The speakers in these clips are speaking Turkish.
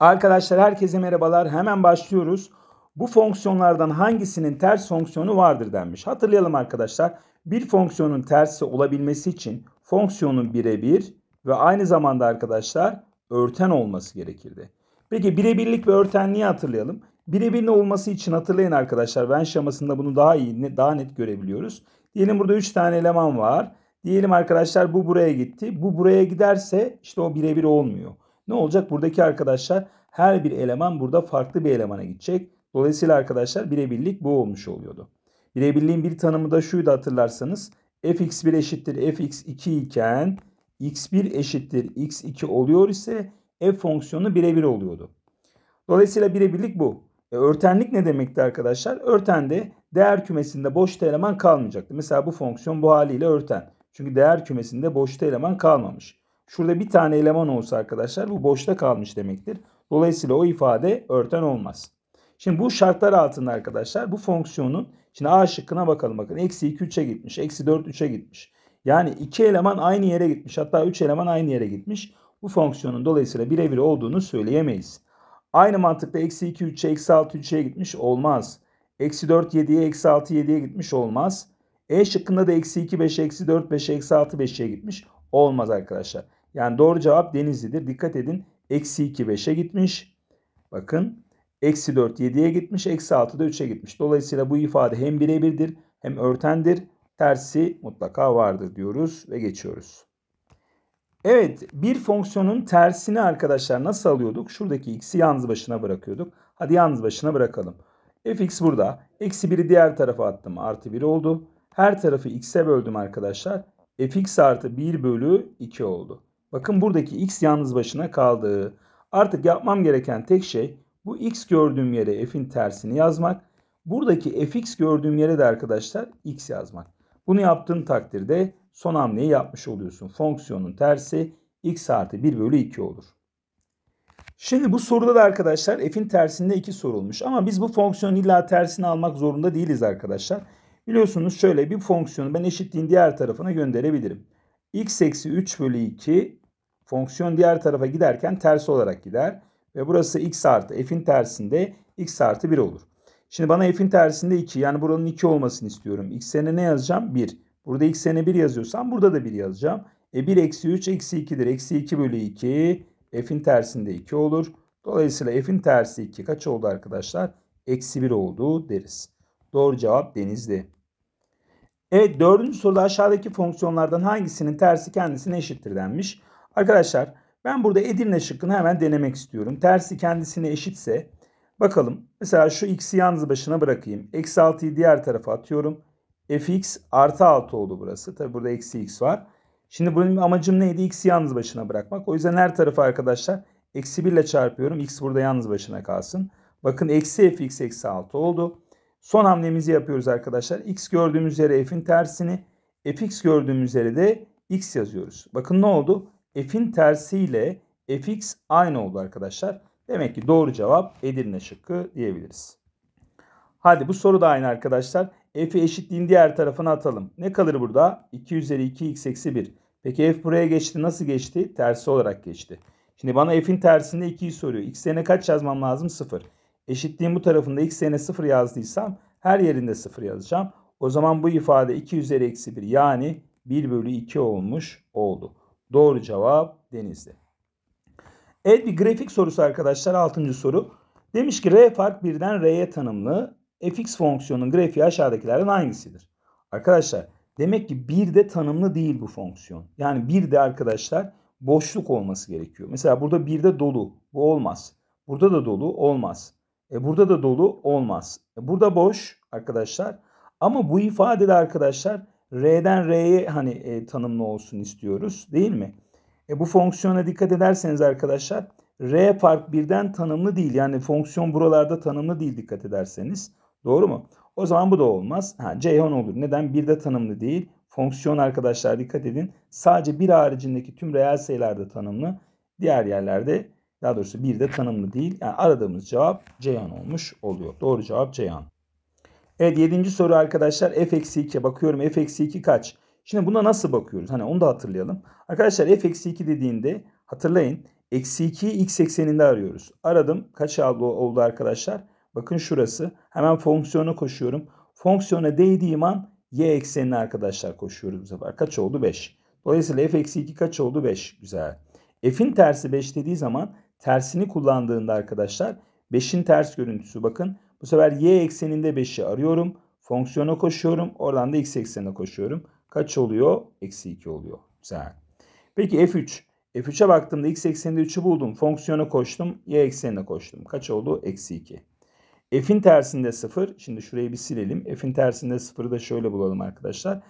Arkadaşlar herkese merhabalar. Hemen başlıyoruz. Bu fonksiyonlardan hangisinin ters fonksiyonu vardır denmiş. Hatırlayalım arkadaşlar. Bir fonksiyonun tersi olabilmesi için fonksiyonun birebir ve aynı zamanda arkadaşlar örten olması gerekirdi. Peki birebirlik ve örtenliği hatırlayalım. Birebirin olması için hatırlayın arkadaşlar. Ben şemasında bunu daha iyi, daha net görebiliyoruz. Diyelim burada 3 tane eleman var. Diyelim arkadaşlar bu buraya gitti. Bu buraya giderse işte o birebir olmuyor. Ne olacak? Buradaki arkadaşlar her bir eleman burada farklı bir elemana gidecek. Dolayısıyla arkadaşlar birebirlik bu olmuş oluyordu. Birebirliğin bir tanımı da şuydu hatırlarsanız. fx1 eşittir fx2 iken x1 eşittir x2 oluyor ise f fonksiyonu birebir oluyordu. Dolayısıyla birebirlik bu. E, örtenlik ne demekti arkadaşlar? Örtende değer kümesinde boşta eleman kalmayacaktı. Mesela bu fonksiyon bu haliyle örten. Çünkü değer kümesinde boşta eleman kalmamış. Şurada bir tane eleman olsa arkadaşlar bu boşta kalmış demektir. Dolayısıyla o ifade örten olmaz. Şimdi bu şartlar altında arkadaşlar bu fonksiyonun şimdi A şıkkına bakalım bakın. Eksi 2 3'e gitmiş. Eksi 4 3'e gitmiş. Yani iki eleman aynı yere gitmiş. Hatta üç eleman aynı yere gitmiş. Bu fonksiyonun dolayısıyla birebir olduğunu söyleyemeyiz. Aynı mantıkla eksi 2 3'e eksi 6 3'e gitmiş olmaz. Eksi 4 7'ye eksi 6 7'ye gitmiş olmaz. E şıkkında da eksi 2 5'e eksi 4 5'e eksi 6 5'e gitmiş olmaz arkadaşlar. Yani doğru cevap Denizli'dir. Dikkat edin. Eksi 2 5'e gitmiş. Bakın. Eksi 4 7'ye gitmiş. Eksi 6 da 3'e gitmiş. Dolayısıyla bu ifade hem birebirdir hem örtendir. Tersi mutlaka vardır diyoruz ve geçiyoruz. Evet bir fonksiyonun tersini arkadaşlar nasıl alıyorduk? Şuradaki x'i yalnız başına bırakıyorduk. Hadi yalnız başına bırakalım. fx burada. Eksi 1'i diğer tarafa attım. Artı 1 oldu. Her tarafı x'e böldüm arkadaşlar. fx artı 1 bölü 2 oldu. Bakın buradaki x yalnız başına kaldı. Artık yapmam gereken tek şey bu x gördüğüm yere f'in tersini yazmak. Buradaki fx gördüğüm yere de arkadaşlar x yazmak. Bunu yaptığın takdirde son hamleyi yapmış oluyorsun. Fonksiyonun tersi x artı 1 bölü 2 olur. Şimdi bu soruda da arkadaşlar f'in tersinde 2 sorulmuş. Ama biz bu fonksiyonun illa tersini almak zorunda değiliz arkadaşlar. Biliyorsunuz şöyle bir fonksiyonu ben eşitliğin diğer tarafına gönderebilirim. x eksi 3 bölü 2 Fonksiyon diğer tarafa giderken tersi olarak gider. Ve burası x artı f'in tersinde x artı 1 olur. Şimdi bana f'in tersinde 2 yani buranın 2 olmasını istiyorum. x'ene ne yazacağım? 1. Burada x'ene 1 yazıyorsam burada da 1 yazacağım. E 1 eksi 3 eksi 2'dir. Eksi 2 bölü 2 f'in tersinde 2 olur. Dolayısıyla f'in tersi 2 kaç oldu arkadaşlar? Eksi 1 oldu deriz. Doğru cevap denizli. Evet dördüncü soruda aşağıdaki fonksiyonlardan hangisinin tersi kendisine eşittir denmiş. Arkadaşlar ben burada Edirne şıkkını hemen denemek istiyorum. Tersi kendisine eşitse bakalım. Mesela şu x'i yalnız başına bırakayım. Eksi 6'yı diğer tarafa atıyorum. fx artı 6 oldu burası. Tabi burada eksi x var. Şimdi benim amacım neydi? X'i yalnız başına bırakmak. O yüzden her tarafı arkadaşlar eksi 1 ile çarpıyorum. X burada yalnız başına kalsın. Bakın eksi fx eksi 6 oldu. Son hamlemizi yapıyoruz arkadaşlar. X gördüğümüz yere f'in tersini, fx gördüğümüz yere de x yazıyoruz. Bakın ne oldu? f'in tersiyle fx aynı oldu arkadaşlar. Demek ki doğru cevap Edirne şıkkı diyebiliriz. Hadi bu soru da aynı arkadaşlar. F'i eşitliğin diğer tarafına atalım. Ne kalır burada? 2 üzeri 2x eksi 1. Peki f buraya geçti. Nasıl geçti? Tersi olarak geçti. Şimdi bana f'in tersinde 2'yi soruyor. x yerine kaç yazmam lazım? 0. Eşitliğin bu tarafında x yerine 0 yazdıysam her yerinde 0 yazacağım. O zaman bu ifade 2 üzeri eksi 1 yani 1 bölü 2 olmuş oldu. Doğru cevap Denizli. Evet bir grafik sorusu arkadaşlar. Altıncı soru. Demiş ki R fark birden R'ye tanımlı fx fonksiyonun grafiği aşağıdakilerden hangisidir? Arkadaşlar demek ki bir de tanımlı değil bu fonksiyon. Yani bir de arkadaşlar boşluk olması gerekiyor. Mesela burada bir de dolu. Bu olmaz. Burada da dolu olmaz. E burada da dolu olmaz. E burada boş arkadaşlar. Ama bu ifadede arkadaşlar R'den R'ye hani e, tanımlı olsun istiyoruz değil mi? E, bu fonksiyona dikkat ederseniz arkadaşlar R fark birden tanımlı değil. Yani fonksiyon buralarda tanımlı değil dikkat ederseniz. Doğru mu? O zaman bu da olmaz. Ha, Ceyhan olur. Neden? Bir de tanımlı değil. Fonksiyon arkadaşlar dikkat edin. Sadece bir haricindeki tüm reel sayılarda tanımlı. Diğer yerlerde daha doğrusu bir de tanımlı değil. Yani aradığımız cevap Ceyhan olmuş oluyor. Doğru cevap Ceyhan. Evet 7. soru arkadaşlar f-2'ye bakıyorum. f-2 kaç? Şimdi buna nasıl bakıyoruz? Hani onu da hatırlayalım. Arkadaşlar f-2 dediğinde hatırlayın. Eksi 2'yi x ekseninde arıyoruz. Aradım. Kaç oldu arkadaşlar? Bakın şurası. Hemen fonksiyona koşuyorum. Fonksiyona değdiğim an y eksenine arkadaşlar koşuyoruz bu sefer. Kaç oldu? 5. Dolayısıyla f-2 kaç oldu? 5. Güzel. F'in tersi 5 dediği zaman tersini kullandığında arkadaşlar 5'in ters görüntüsü bakın bu sefer y ekseninde 5'i arıyorum. Fonksiyona koşuyorum. Oradan da x eksenine koşuyorum. Kaç oluyor? Eksi 2 oluyor. Güzel. Peki f3. F3'e baktığımda x ekseninde 3'ü buldum. Fonksiyona koştum. Y eksenine koştum. Kaç oldu? Eksi 2. F'in tersinde 0. Şimdi şurayı bir silelim. F'in tersinde 0'ı da şöyle bulalım arkadaşlar.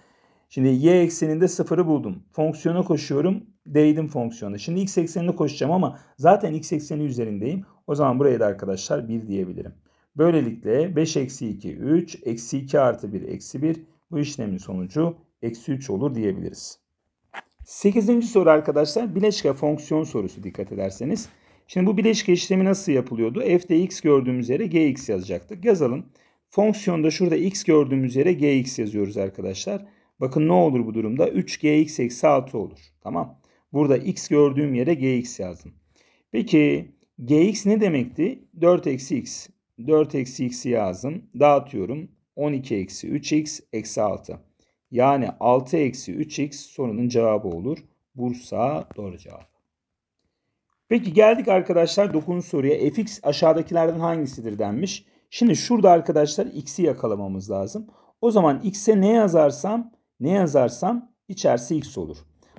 Şimdi y ekseninde 0'ı buldum. Fonksiyona koşuyorum. Değdim fonksiyona. Şimdi x eksenine koşacağım ama zaten x ekseni üzerindeyim. O zaman buraya da arkadaşlar 1 diyebilirim. Böylelikle 5 eksi 2 3, eksi 2 artı 1 eksi 1 bu işlemin sonucu eksi 3 olur diyebiliriz. 8. soru arkadaşlar bileşke fonksiyon sorusu dikkat ederseniz. Şimdi bu bileşke işlemi nasıl yapılıyordu? F'de x gördüğümüz yere gx yazacaktık. Yazalım. Fonksiyonda şurada x gördüğümüz yere gx yazıyoruz arkadaşlar. Bakın ne olur bu durumda? 3gx eksi 6 olur. Tamam. Burada x gördüğüm yere gx yazdım. Peki gx ne demekti? 4 eksi x. 4 eksi x'i yazdım. Dağıtıyorum. 12 eksi 3x eksi 6. Yani 6 eksi 3x sorunun cevabı olur. Bursa doğru cevap. Peki geldik arkadaşlar 9. soruya. fx aşağıdakilerden hangisidir denmiş. Şimdi şurada arkadaşlar x'i yakalamamız lazım. O zaman x'e ne yazarsam ne yazarsam içerisi x olur.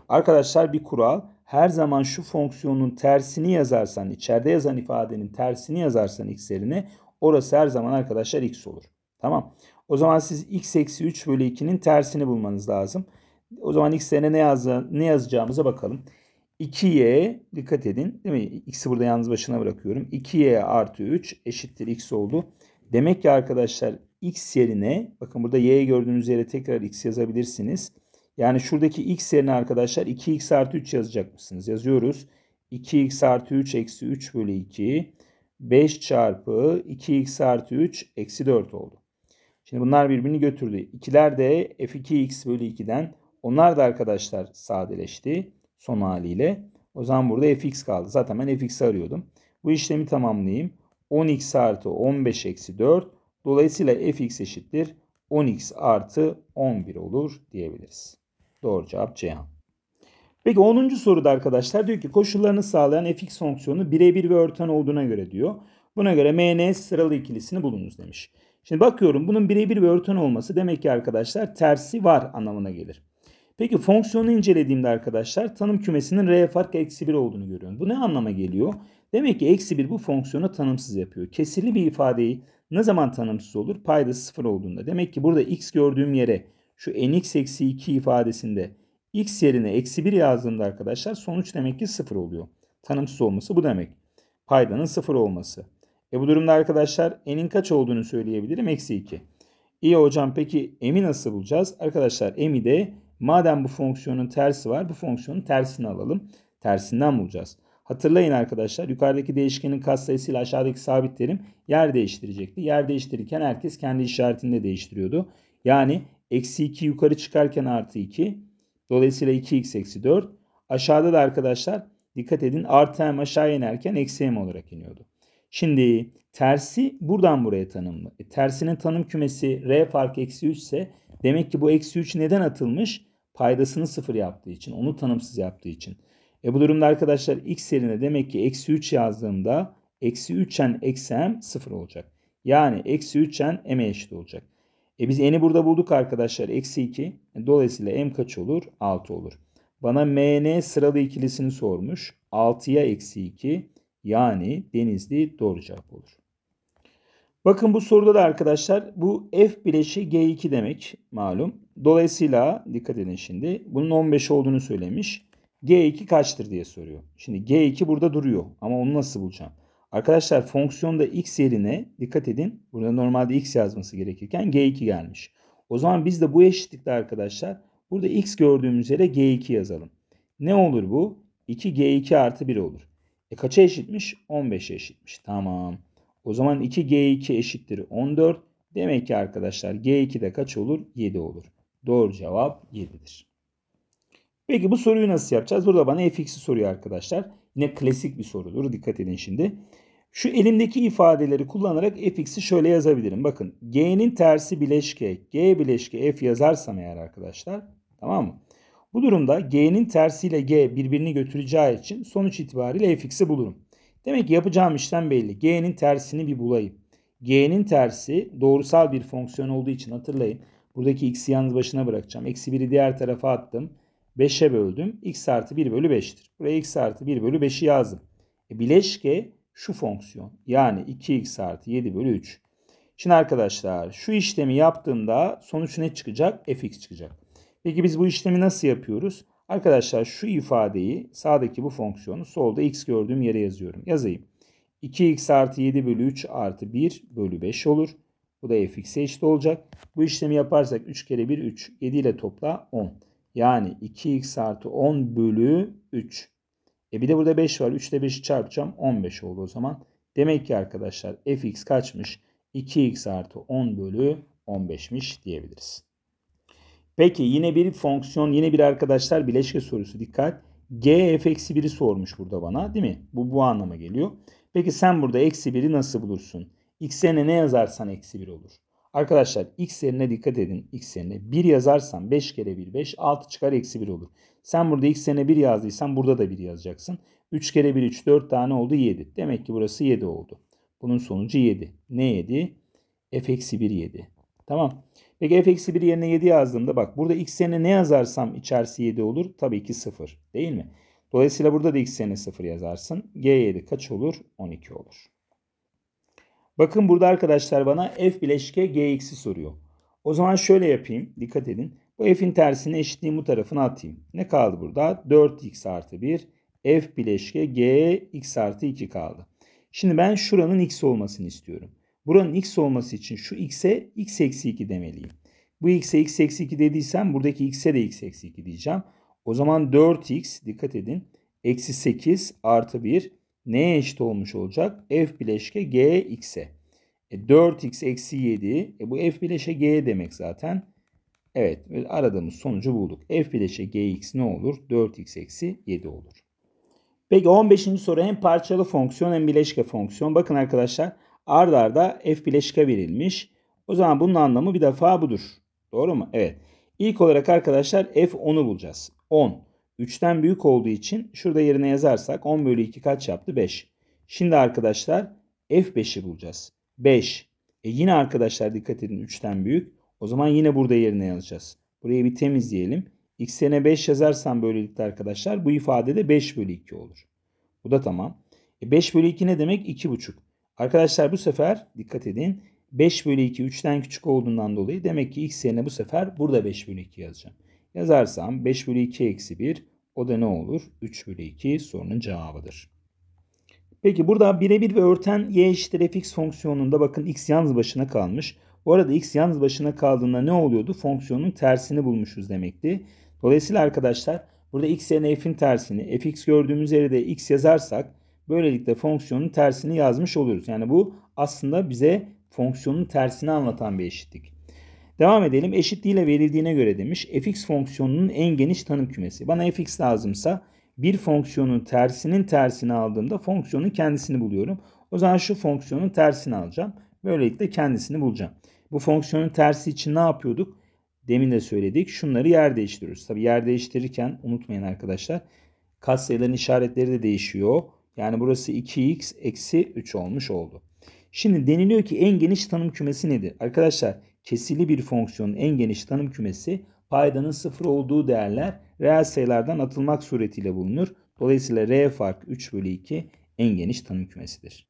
Arkadaşlar bir kural her zaman şu fonksiyonun tersini yazarsan içeride yazan ifadenin tersini yazarsan x Orası her zaman arkadaşlar x olur. Tamam. O zaman siz x eksi 3 bölü 2'nin tersini bulmanız lazım. O zaman x yerine ne, yaz ne yazacağımıza bakalım. 2y dikkat edin. Değil mi? X'i burada yalnız başına bırakıyorum. 2y artı 3 eşittir x oldu. Demek ki arkadaşlar x yerine bakın burada y gördüğünüz yere tekrar x yazabilirsiniz. Yani şuradaki x yerine arkadaşlar 2x artı 3 yazacak mısınız? Yazıyoruz. 2x artı 3 eksi 3 bölü 2 5 çarpı 2x artı 3 eksi 4 oldu. Şimdi bunlar birbirini götürdü. İkiler de f2x bölü 2'den onlar da arkadaşlar sadeleşti son haliyle. O zaman burada fx kaldı. Zaten ben fx'i arıyordum. Bu işlemi tamamlayayım. 10x artı 15 eksi 4. Dolayısıyla fx eşittir 10x artı 11 olur diyebiliriz. Doğru cevap Ceyhan. Peki 10. soruda arkadaşlar diyor ki koşullarını sağlayan fx fonksiyonu birebir ve örten olduğuna göre diyor. Buna göre mn sıralı ikilisini bulunuz demiş. Şimdi bakıyorum bunun birebir ve örten olması demek ki arkadaşlar tersi var anlamına gelir. Peki fonksiyonu incelediğimde arkadaşlar tanım kümesinin r fark eksi 1 olduğunu görüyorum. Bu ne anlama geliyor? Demek ki eksi 1 bu fonksiyonu tanımsız yapıyor. Kesirli bir ifadeyi ne zaman tanımsız olur? Payda 0 olduğunda. Demek ki burada x gördüğüm yere şu nx eksi 2 ifadesinde x yerine eksi 1 yazdığımda arkadaşlar sonuç demek ki 0 oluyor. Tanımsız olması bu demek. Paydanın 0 olması. E bu durumda arkadaşlar n'in kaç olduğunu söyleyebilirim? Eksi 2. İyi hocam peki m'i nasıl bulacağız? Arkadaşlar m'i de madem bu fonksiyonun tersi var bu fonksiyonun tersini alalım. Tersinden bulacağız. Hatırlayın arkadaşlar yukarıdaki değişkenin katsayısıyla aşağıdaki sabit terim yer değiştirecekti. Yer değiştirirken herkes kendi işaretini de değiştiriyordu. Yani eksi 2 yukarı çıkarken artı 2 Dolayısıyla 2x eksi 4. Aşağıda da arkadaşlar dikkat edin artı m aşağı inerken eksi m olarak iniyordu. Şimdi tersi buradan buraya tanımlı. E, tersinin tanım kümesi r fark eksi 3 ise demek ki bu eksi 3 neden atılmış? Paydasını sıfır yaptığı için. Onu tanımsız yaptığı için. E bu durumda arkadaşlar x yerine demek ki eksi 3 yazdığımda eksi 3n eksi m sıfır olacak. Yani eksi 3n m'e eşit olacak. E biz n'i burada bulduk arkadaşlar. Eksi 2. E, dolayısıyla m kaç olur? 6 olur. Bana mn sıralı ikilisini sormuş. 6'ya eksi 2. Yani denizli doğru cevap olur. Bakın bu soruda da arkadaşlar bu f bileşi g2 demek malum. Dolayısıyla dikkat edin şimdi. Bunun 15 olduğunu söylemiş. G2 kaçtır diye soruyor. Şimdi G2 burada duruyor ama onu nasıl bulacağım? Arkadaşlar fonksiyonda x yerine dikkat edin. Burada normalde x yazması gerekirken g2 gelmiş. O zaman biz de bu eşitlikte arkadaşlar burada x gördüğümüz yere g2 yazalım. Ne olur bu? 2g2 artı 1 olur. E kaça eşitmiş? 15'e eşitmiş. Tamam. O zaman 2g2 eşittir 14. Demek ki arkadaşlar g 2 de kaç olur? 7 olur. Doğru cevap 7'dir. Peki bu soruyu nasıl yapacağız? Burada bana fx'i soruyor arkadaşlar. Yine klasik bir sorudur. Dikkat edin şimdi. Şu elimdeki ifadeleri kullanarak fx'i şöyle yazabilirim. Bakın g'nin tersi bileşke g bileşke f yazarsam eğer arkadaşlar tamam mı? Bu durumda g'nin tersiyle g birbirini götüreceği için sonuç itibariyle fx'i bulurum. Demek ki yapacağım işlem belli. g'nin tersini bir bulayım. g'nin tersi doğrusal bir fonksiyon olduğu için hatırlayın. Buradaki x'i yalnız başına bırakacağım. Eksi 1'i diğer tarafa attım. 5'e böldüm. x artı 1 bölü 5'tir. Buraya x artı 1 bölü 5'i yazdım. E, bileşke şu fonksiyon. Yani 2x artı 7 bölü 3. Şimdi arkadaşlar şu işlemi yaptığımda sonuç ne çıkacak? fx çıkacak. Peki biz bu işlemi nasıl yapıyoruz? Arkadaşlar şu ifadeyi sağdaki bu fonksiyonu solda x gördüğüm yere yazıyorum. Yazayım. 2x artı 7 bölü 3 artı 1 bölü 5 olur. Bu da fx'e eşit olacak. Bu işlemi yaparsak 3 kere 1 3 7 ile topla 10. Yani 2x artı 10 bölü 3. E bir de burada 5 var. 3 ile 5'i çarpacağım. 15 oldu o zaman. Demek ki arkadaşlar fx kaçmış? 2x artı 10 bölü 15'miş diyebiliriz. Peki yine bir fonksiyon, yine bir arkadaşlar bileşke sorusu. Dikkat. G f eksi 1'i sormuş burada bana değil mi? Bu bu anlama geliyor. Peki sen burada eksi 1'i nasıl bulursun? X'e ne yazarsan eksi 1 olur. Arkadaşlar x yerine dikkat edin. x yerine 1 yazarsan 5 kere 1 5 6 çıkar eksi 1 olur. Sen burada x yerine 1 yazdıysan burada da 1 yazacaksın. 3 kere 1 3 4 tane oldu 7. Demek ki burası 7 oldu. Bunun sonucu 7. Ne 7? f eksi 1 7. Tamam. Peki f eksi 1 yerine 7 yazdığımda bak burada x yerine ne yazarsam içerisi 7 olur. Tabii ki 0 değil mi? Dolayısıyla burada da x yerine 0 yazarsın. g 7 kaç olur? 12 olur. Bakın burada arkadaşlar bana f bileşke gx'i soruyor. O zaman şöyle yapayım. Dikkat edin. Bu f'in tersini eşitliğin bu tarafına atayım. Ne kaldı burada? 4x artı 1 f bileşke gx artı 2 kaldı. Şimdi ben şuranın x olmasını istiyorum. Buranın x olması için şu x'e x eksi 2 demeliyim. Bu x'e x eksi 2 dediysem buradaki x'e de x eksi 2 diyeceğim. O zaman 4x dikkat edin. Eksi 8 artı 1 neye eşit olmuş olacak? F bileşke G x'e. E 4x eksi 7 e bu F bileşe G demek zaten. Evet aradığımız sonucu bulduk. F bileşe Gx ne olur? 4x eksi 7 olur. Peki 15. soru hem parçalı fonksiyon hem bileşke fonksiyon. Bakın arkadaşlar ardarda arda F bileşke verilmiş. O zaman bunun anlamı bir defa budur. Doğru mu? Evet. İlk olarak arkadaşlar F10'u bulacağız. 10. 3'ten büyük olduğu için şurada yerine yazarsak 10 bölü 2 kaç yaptı? 5. Şimdi arkadaşlar F5'i bulacağız. 5. E yine arkadaşlar dikkat edin 3'ten büyük. O zaman yine burada yerine yazacağız. Burayı bir temizleyelim. X'ine 5 yazarsam böylelikle arkadaşlar bu ifadede 5 bölü 2 olur. Bu da tamam. E 5 bölü 2 ne demek? 2,5. Arkadaşlar bu sefer dikkat edin. 5 bölü 2 3'ten küçük olduğundan dolayı demek ki x yerine bu sefer burada 5 bölü 2 yazacağım. Yazarsam 5 bölü 2 eksi 1 o da ne olur? 3 bölü 2 sorunun cevabıdır. Peki burada birebir ve örten y eşittir fx fonksiyonunda bakın x yalnız başına kalmış. Bu arada x yalnız başına kaldığında ne oluyordu? Fonksiyonun tersini bulmuşuz demekti. Dolayısıyla arkadaşlar burada x yerine f'in tersini, fx gördüğümüz yere de x yazarsak böylelikle fonksiyonun tersini yazmış oluruz. Yani bu aslında bize fonksiyonun tersini anlatan bir eşitlik. Devam edelim. Eşitliğiyle verildiğine göre demiş. fx fonksiyonunun en geniş tanım kümesi. Bana fx lazımsa bir fonksiyonun tersinin tersini aldığımda fonksiyonun kendisini buluyorum. O zaman şu fonksiyonun tersini alacağım. Böylelikle kendisini bulacağım. Bu fonksiyonun tersi için ne yapıyorduk? Demin de söyledik. Şunları yer değiştiriyoruz. Tabi yer değiştirirken unutmayın arkadaşlar. Katsayıların işaretleri de değişiyor. Yani burası 2x eksi 3 olmuş oldu. Şimdi deniliyor ki en geniş tanım kümesi nedir? Arkadaşlar kesili bir fonksiyonun en geniş tanım kümesi paydanın sıfır olduğu değerler reel sayılardan atılmak suretiyle bulunur. Dolayısıyla R fark 3 bölü 2 en geniş tanım kümesidir.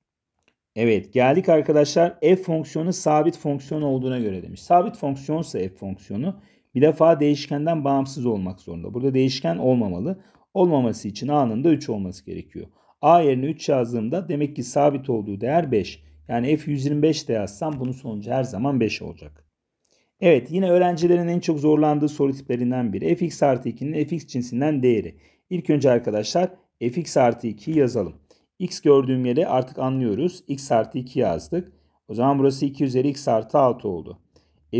Evet geldik arkadaşlar f fonksiyonu sabit fonksiyon olduğuna göre demiş. Sabit fonksiyonsa f fonksiyonu bir defa değişkenden bağımsız olmak zorunda. Burada değişken olmamalı. Olmaması için a'nın da 3 olması gerekiyor. a yerine 3 yazdığımda demek ki sabit olduğu değer 5. Yani F125 de yazsam bunun sonucu her zaman 5 olacak. Evet yine öğrencilerin en çok zorlandığı soru tiplerinden biri. fx artı 2'nin fx cinsinden değeri. İlk önce arkadaşlar fx artı 2'yi yazalım. x gördüğüm yere artık anlıyoruz. x artı 2 yazdık. O zaman burası 2 üzeri x artı 6 oldu.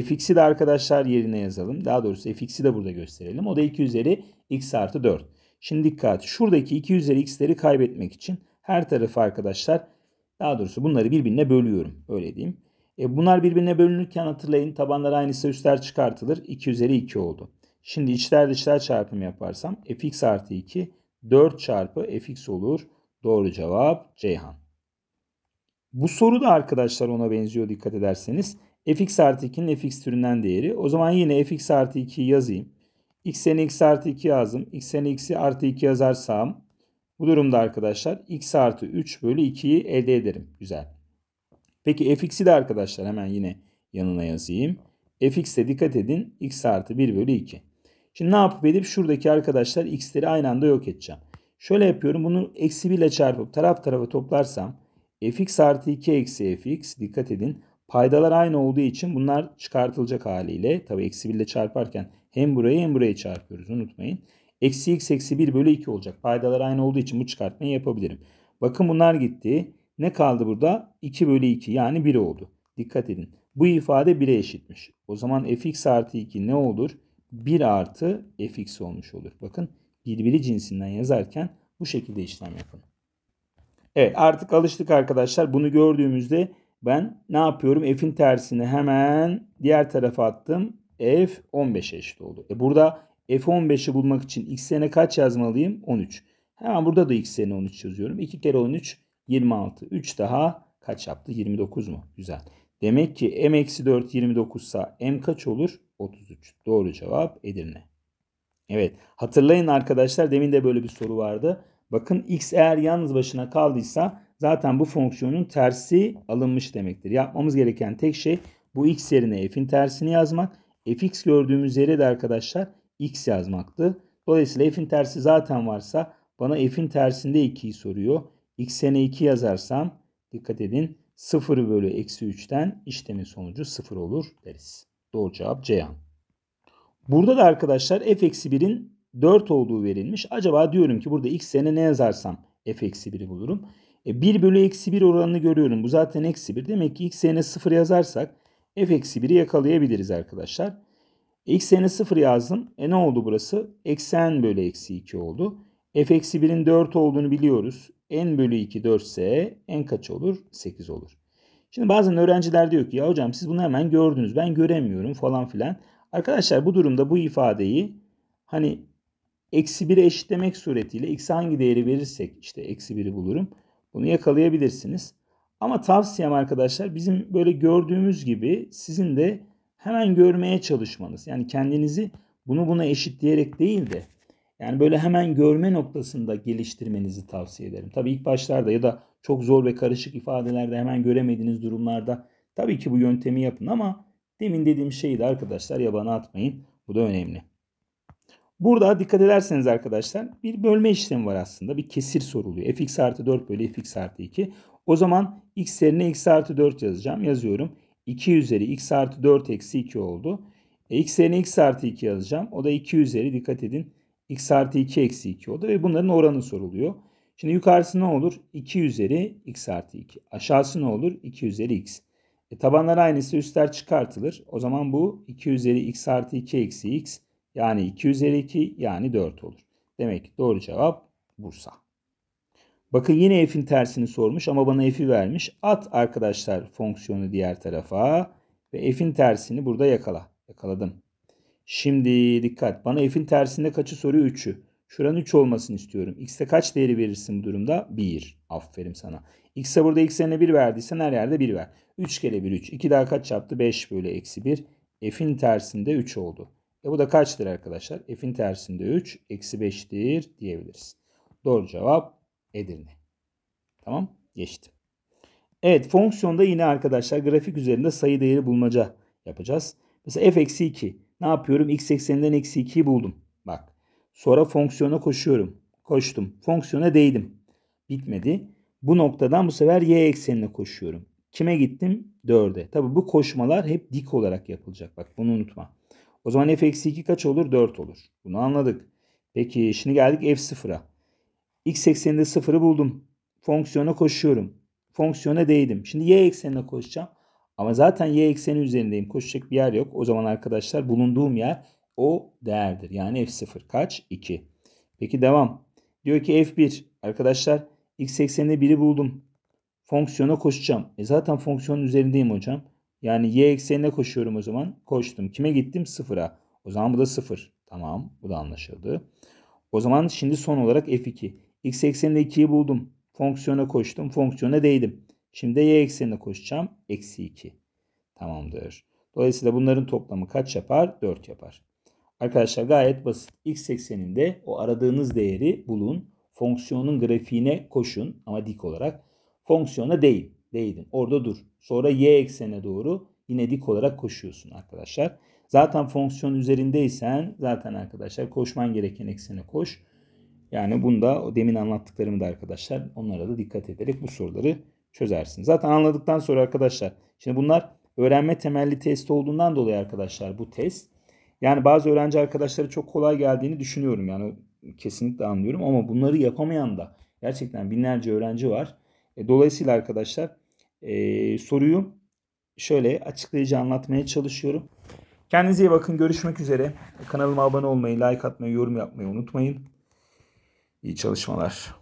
fx'i de arkadaşlar yerine yazalım. Daha doğrusu fx'i de burada gösterelim. O da 2 üzeri x artı 4. Şimdi dikkat. Şuradaki 2 üzeri x'leri kaybetmek için her tarafı arkadaşlar daha doğrusu bunları birbirine bölüyorum. Öyle diyeyim. E bunlar birbirine bölünürken hatırlayın tabanlar aynısı üstler çıkartılır. 2 üzeri 2 oldu. Şimdi içler dışlar çarpımı yaparsam fx artı 2 4 çarpı fx olur. Doğru cevap Ceyhan. Bu soru da arkadaşlar ona benziyor dikkat ederseniz. fx artı 2'nin fx türünden değeri. O zaman yine fx artı 2'yi yazayım. x'e x artı 2 yazdım. x'e x'i artı 2 yazarsam bu durumda arkadaşlar x artı 3 bölü 2'yi elde ederim. Güzel. Peki fx'i de arkadaşlar hemen yine yanına yazayım. fx'e dikkat edin x artı 1 bölü 2. Şimdi ne yapıp edip şuradaki arkadaşlar x'leri aynı anda yok edeceğim. Şöyle yapıyorum bunu eksi 1 ile çarpıp taraf tarafa toplarsam fx artı 2 eksi fx dikkat edin paydalar aynı olduğu için bunlar çıkartılacak haliyle tabi eksi 1 ile çarparken hem burayı hem burayı çarpıyoruz unutmayın. Eksi x eksi 1 bölü 2 olacak. Paydalar aynı olduğu için bu çıkartmayı yapabilirim. Bakın bunlar gitti. Ne kaldı burada? 2 bölü 2 yani 1 oldu. Dikkat edin. Bu ifade 1'e eşitmiş. O zaman fx artı 2 ne olur? 1 artı fx olmuş olur. Bakın birbiri cinsinden yazarken bu şekilde işlem yapın. Evet artık alıştık arkadaşlar. Bunu gördüğümüzde ben ne yapıyorum? F'in tersini hemen diğer tarafa attım. F 15'e eşit oldu. E burada F15'i bulmak için x'lerine kaç yazmalıyım? 13. Hemen burada da x'lerine 13 yazıyorum. 2 kere 13 26. 3 daha kaç yaptı? 29 mu? Güzel. Demek ki m-4 29 sa m kaç olur? 33. Doğru cevap Edirne. Evet hatırlayın arkadaşlar demin de böyle bir soru vardı. Bakın x eğer yalnız başına kaldıysa zaten bu fonksiyonun tersi alınmış demektir. Yapmamız gereken tek şey bu x yerine f'in tersini yazmak. fx gördüğümüz yere de arkadaşlar x yazmaktı. Dolayısıyla f'in tersi zaten varsa bana f'in tersinde 2'yi soruyor. x'e 2 yazarsam dikkat edin 0 bölü eksi 3'ten işlemin sonucu 0 olur deriz. Doğru cevap Ceyhan. Burada da arkadaşlar f eksi 1'in 4 olduğu verilmiş. Acaba diyorum ki burada x'e ne yazarsam f eksi 1'i bulurum. E 1 bölü eksi 1 oranını görüyorum. Bu zaten eksi 1. Demek ki x'e 0 yazarsak f eksi 1'i yakalayabiliriz arkadaşlar. X yerine 0 yazdım. E ne oldu burası? Eksi n bölü eksi 2 oldu. F eksi 1'in 4 olduğunu biliyoruz. N bölü 2 4 ise n kaç olur? 8 olur. Şimdi bazen öğrenciler diyor ki ya hocam siz bunu hemen gördünüz. Ben göremiyorum falan filan. Arkadaşlar bu durumda bu ifadeyi hani eksi 1'e eşitlemek suretiyle x hangi değeri verirsek işte eksi 1'i bulurum. Bunu yakalayabilirsiniz. Ama tavsiyem arkadaşlar bizim böyle gördüğümüz gibi sizin de hemen görmeye çalışmanız. Yani kendinizi bunu buna eşit diyerek değil de yani böyle hemen görme noktasında geliştirmenizi tavsiye ederim. Tabii ilk başlarda ya da çok zor ve karışık ifadelerde hemen göremediğiniz durumlarda tabii ki bu yöntemi yapın ama demin dediğim şeyi de arkadaşlar yabana atmayın. Bu da önemli. Burada dikkat ederseniz arkadaşlar bir bölme işlemi var aslında. Bir kesir soruluyor. fx artı 4 bölü fx artı 2. O zaman x yerine x artı 4 yazacağım. Yazıyorum. 2 üzeri x artı 4 eksi 2 oldu. E, x yerine x artı 2 yazacağım. O da 2 üzeri dikkat edin x artı 2 eksi 2 oldu ve bunların oranı soruluyor. Şimdi yukarısı ne olur? 2 üzeri x artı 2. Aşağısı ne olur? 2 üzeri x. E, tabanlar aynısı üstler çıkartılır. O zaman bu 2 üzeri x artı 2 eksi x yani 2 üzeri 2 yani 4 olur. Demek ki doğru cevap Bursa. Bakın yine f'in tersini sormuş ama bana f'i vermiş. At arkadaşlar fonksiyonu diğer tarafa ve f'in tersini burada yakala. Yakaladım. Şimdi dikkat. Bana f'in tersinde kaçı soruyor? 3'ü. Şuranın 3 olmasını istiyorum. X'te kaç değeri verirsin bu durumda? 1. Aferin sana. X'e burada x'lerine 1 verdiysen her yerde 1 ver. 3 kere 1 3. 2 daha kaç yaptı? 5 bölü eksi 1. F'in tersinde 3 oldu. E bu da kaçtır arkadaşlar? F'in tersinde 3. Eksi 5'tir diyebiliriz. Doğru cevap Edirne. Tamam geçtim. Evet fonksiyonda yine arkadaşlar grafik üzerinde sayı değeri bulmaca yapacağız. Mesela f-2 ne yapıyorum? x ekseninden eksi 2'yi buldum. Bak sonra fonksiyona koşuyorum. Koştum. Fonksiyona değdim. Bitmedi. Bu noktadan bu sefer y eksenine koşuyorum. Kime gittim? 4'e. Tabi bu koşmalar hep dik olarak yapılacak. Bak bunu unutma. O zaman f-2 kaç olur? 4 olur. Bunu anladık. Peki şimdi geldik f0'a. X ekseninde sıfırı buldum. Fonksiyona koşuyorum. Fonksiyona değdim. Şimdi y eksenine koşacağım. Ama zaten y ekseni üzerindeyim. Koşacak bir yer yok. O zaman arkadaşlar bulunduğum yer o değerdir. Yani f0 kaç? 2. Peki devam. Diyor ki f1 arkadaşlar x ekseninde 1'i buldum. Fonksiyona koşacağım. E zaten fonksiyonun üzerindeyim hocam. Yani y eksenine koşuyorum o zaman. Koştum. Kime gittim? Sıfıra. O zaman bu da sıfır. Tamam. Bu da anlaşıldı. O zaman şimdi son olarak f2. X ekseninde 2'yi buldum. Fonksiyona koştum. Fonksiyona değdim. Şimdi de y eksenine koşacağım. Eksi 2. Tamamdır. Dolayısıyla bunların toplamı kaç yapar? 4 yapar. Arkadaşlar gayet basit. X ekseninde o aradığınız değeri bulun. Fonksiyonun grafiğine koşun ama dik olarak. Fonksiyona değil. Değdin. Orada dur. Sonra y eksene doğru yine dik olarak koşuyorsun arkadaşlar. Zaten fonksiyon üzerindeysen zaten arkadaşlar koşman gereken eksene koş. Yani bunda demin anlattıklarımı da arkadaşlar onlara da dikkat ederek bu soruları çözersiniz. Zaten anladıktan sonra arkadaşlar şimdi bunlar öğrenme temelli test olduğundan dolayı arkadaşlar bu test yani bazı öğrenci arkadaşlara çok kolay geldiğini düşünüyorum. Yani kesinlikle anlıyorum ama bunları yapamayan da gerçekten binlerce öğrenci var. E, dolayısıyla arkadaşlar e, soruyu şöyle açıklayıcı anlatmaya çalışıyorum. Kendinize iyi bakın. Görüşmek üzere. Kanalıma abone olmayı, like atmayı, yorum yapmayı unutmayın. İyi çalışmalar.